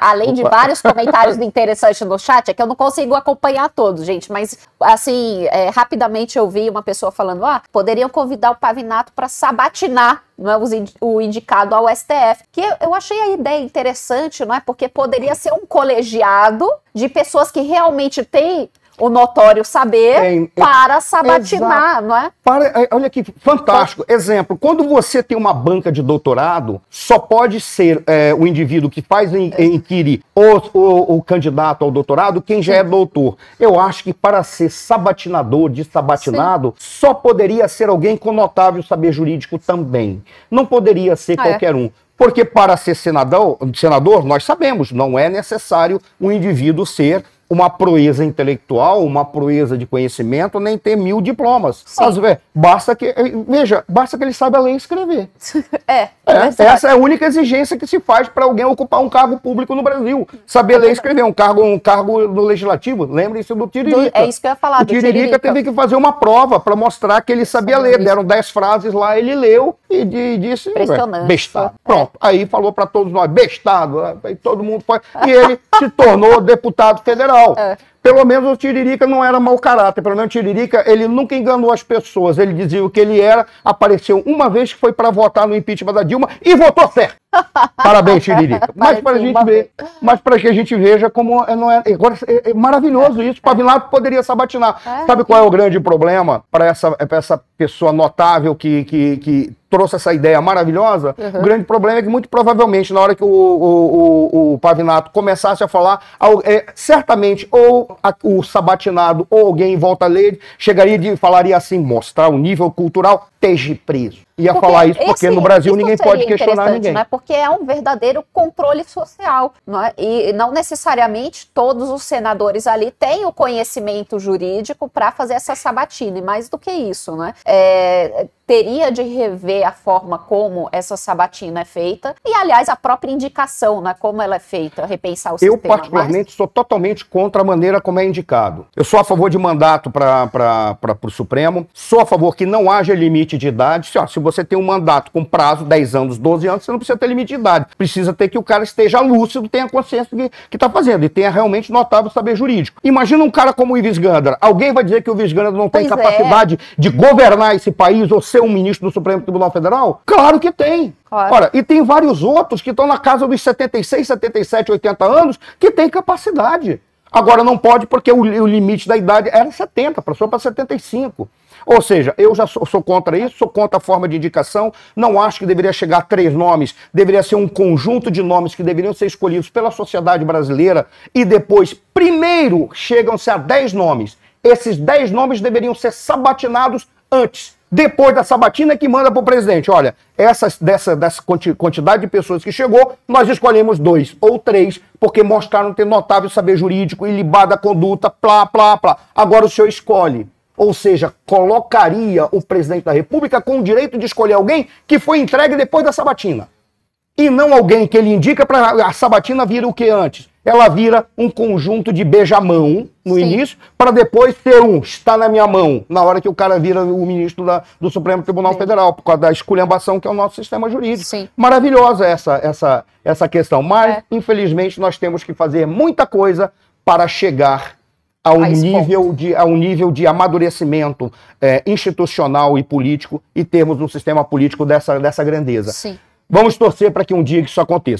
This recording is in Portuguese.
Além de Opa. vários comentários interessantes no chat, é que eu não consigo acompanhar todos, gente. Mas, assim, é, rapidamente eu vi uma pessoa falando: ah, poderiam convidar o Pavinato para sabatinar não é, o indicado ao STF. Que eu achei a ideia interessante, não é? Porque poderia ser um colegiado de pessoas que realmente têm o notório saber é, para sabatinar, exato. não é? Para, é, olha aqui, fantástico. Exemplo, quando você tem uma banca de doutorado, só pode ser é, o indivíduo que faz em, é. inquirir o, o, o, candidato ao doutorado quem já é Sim. é doutor. Eu acho que para ser sabatinador de sabatinado, Sim. só poderia ser alguém com notável saber jurídico também. Não poderia ser ah, qualquer é. um. Porque para ser senador, senador, nós sabemos, não é necessário um indivíduo ser uma proeza intelectual, uma proeza de conhecimento, nem ter mil diplomas. Às vezes, basta que. Veja, basta que ele saiba ler e escrever. é. é, é essa é a única exigência que se faz para alguém ocupar um cargo público no Brasil. Saber é ler e escrever, um cargo, um cargo no legislativo. Lembrem-se do Tiririca. Do, é isso que eu ia falar. O Tiririca, Tiririca. teve que fazer uma prova para mostrar que ele sabia ler. Deram dez frases lá, ele leu e disse bestado. É. Pronto. Aí falou para todos nós, bestado. Aí todo mundo foi. E ele se tornou deputado federal. É. Pelo menos o Tiririca não era mau caráter, pelo menos o Tiririca ele nunca enganou as pessoas, ele dizia o que ele era, apareceu uma vez que foi para votar no impeachment da Dilma e votou certo. Parabéns, Tiririca. mas para gente ver, mas para que a gente veja como é, não é, é, agora é, é maravilhoso é. isso, Pavilato poderia sabatinar. É. Sabe qual é o grande problema para essa, essa pessoa notável que, que, que trouxe essa ideia maravilhosa, uhum. o grande problema é que muito provavelmente na hora que o, o, o, o Pavinato começasse a falar, certamente ou o sabatinado ou alguém em volta dele chegaria e falaria assim: mostrar o nível cultural esteja preso. Ia porque, falar isso porque esse, no Brasil ninguém pode questionar ninguém. Né? Porque é um verdadeiro controle social. é E não necessariamente todos os senadores ali têm o conhecimento jurídico para fazer essa sabatina. E mais do que isso, né? É, teria de rever a forma como essa sabatina é feita e, aliás, a própria indicação, né, como ela é feita, repensar o Eu, sistema. Eu, particularmente, sou totalmente contra a maneira como é indicado. Eu sou a favor de mandato para o Supremo, sou a favor que não haja limite limite de idade. Se, ó, se você tem um mandato com prazo, 10 anos, 12 anos, você não precisa ter limite de idade. Precisa ter que o cara esteja lúcido, tenha consciência do que está fazendo e tenha realmente notável saber jurídico. Imagina um cara como o Ives Gandra. Alguém vai dizer que o Ives Gandra não tem pois é. capacidade é. de governar esse país ou ser um ministro do Supremo Tribunal Federal? Claro que tem. Claro. Ora, e tem vários outros que estão na casa dos 76, 77, 80 anos que têm capacidade. Agora não pode porque o, o limite da idade era 70, passou para 75. Ou seja, eu já sou, sou, contra isso, sou contra a forma de indicação, não acho que deveria chegar a três nomes, deveria ser um conjunto de nomes que deveriam ser escolhidos pela sociedade brasileira e depois, primeiro, chegam-se a dez nomes. Esses dez nomes deveriam ser sabatinados antes. Depois da sabatina que manda para o presidente, olha, essas, dessa, dessa quantidade de pessoas que chegou, nós escolhemos dois ou três, porque mostraram ter notável saber jurídico, e libada conduta, plá, plá, plá. Agora o senhor escolhe ou seja, colocaria o presidente da República com o direito de escolher alguém que foi entregue depois da sabatina. E não alguém que ele indica para a sabatina vir o que antes? ela vira um conjunto de beijamão no Sim. início, para depois ser um está na minha mão, na hora que o cara vira o ministro da, do Supremo Tribunal Sim. Federal, por causa da esculhambação que é o nosso sistema jurídico. Sim. Maravilhosa essa, essa, essa questão. Mas, é. infelizmente, nós temos que fazer muita coisa para chegar a um, nível de, a um nível de amadurecimento é, institucional e político e termos um sistema político dessa, dessa grandeza. Vamos torcer para que um dia isso aconteça.